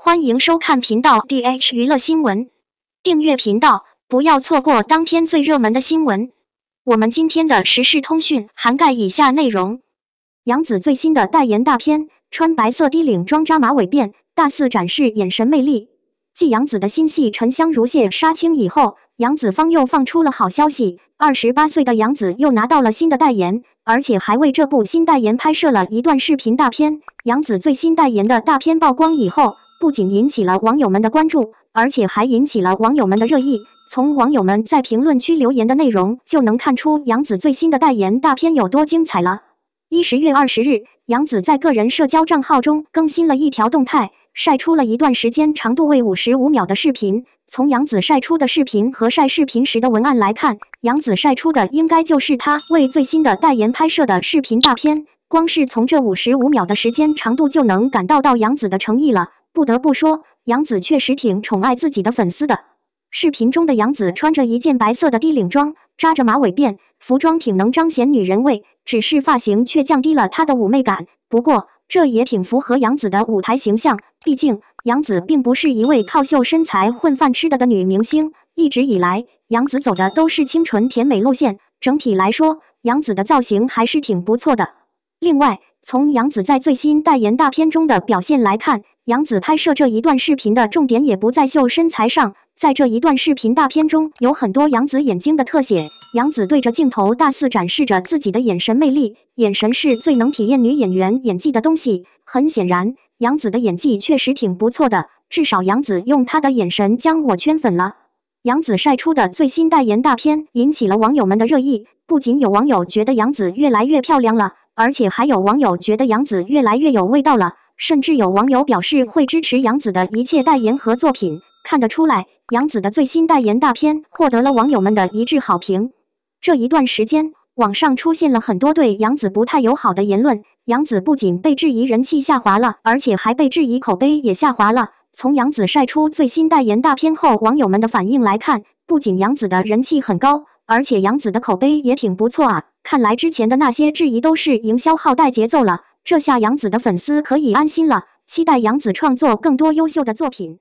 欢迎收看频道 DH 娱乐新闻，订阅频道，不要错过当天最热门的新闻。我们今天的时事通讯涵盖以下内容：杨紫最新的代言大片，穿白色低领装扎马尾辫，大肆展示眼神魅力。继杨紫的新戏《沉香如屑》杀青以后，杨紫方又放出了好消息：二十八岁的杨紫又拿到了新的代言，而且还为这部新代言拍摄了一段视频大片。杨紫最新代言的大片曝光以后。不仅引起了网友们的关注，而且还引起了网友们的热议。从网友们在评论区留言的内容就能看出，杨紫最新的代言大片有多精彩了。一十月二十日，杨紫在个人社交账号中更新了一条动态，晒出了一段时间长度为五十五秒的视频。从杨紫晒出的视频和晒视频时的文案来看，杨紫晒出的应该就是她为最新的代言拍摄的视频大片。光是从这五十五秒的时间长度就能感到到杨紫的诚意了。不得不说，杨紫确实挺宠爱自己的粉丝的。视频中的杨紫穿着一件白色的低领装，扎着马尾辫，服装挺能彰显女人味，只是发型却降低了她的妩媚感。不过，这也挺符合杨紫的舞台形象，毕竟杨紫并不是一位靠秀身材混饭吃的的女明星，一直以来，杨紫走的都是清纯甜美路线。整体来说，杨紫的造型还是挺不错的。另外，从杨紫在最新代言大片中的表现来看，杨紫拍摄这一段视频的重点也不在秀身材上。在这一段视频大片中，有很多杨紫眼睛的特写。杨紫对着镜头大肆展示着自己的眼神魅力，眼神是最能体验女演员演技的东西。很显然，杨紫的演技确实挺不错的，至少杨紫用她的眼神将我圈粉了。杨紫晒出的最新代言大片引起了网友们的热议，不仅有网友觉得杨紫越来越漂亮了。而且还有网友觉得杨紫越来越有味道了，甚至有网友表示会支持杨紫的一切代言和作品。看得出来，杨紫的最新代言大片获得了网友们的一致好评。这一段时间，网上出现了很多对杨紫不太友好的言论，杨紫不仅被质疑人气下滑了，而且还被质疑口碑也下滑了。从杨紫晒出最新代言大片后，网友们的反应来看，不仅杨紫的人气很高。而且杨子的口碑也挺不错啊，看来之前的那些质疑都是营销号带节奏了，这下杨子的粉丝可以安心了，期待杨子创作更多优秀的作品。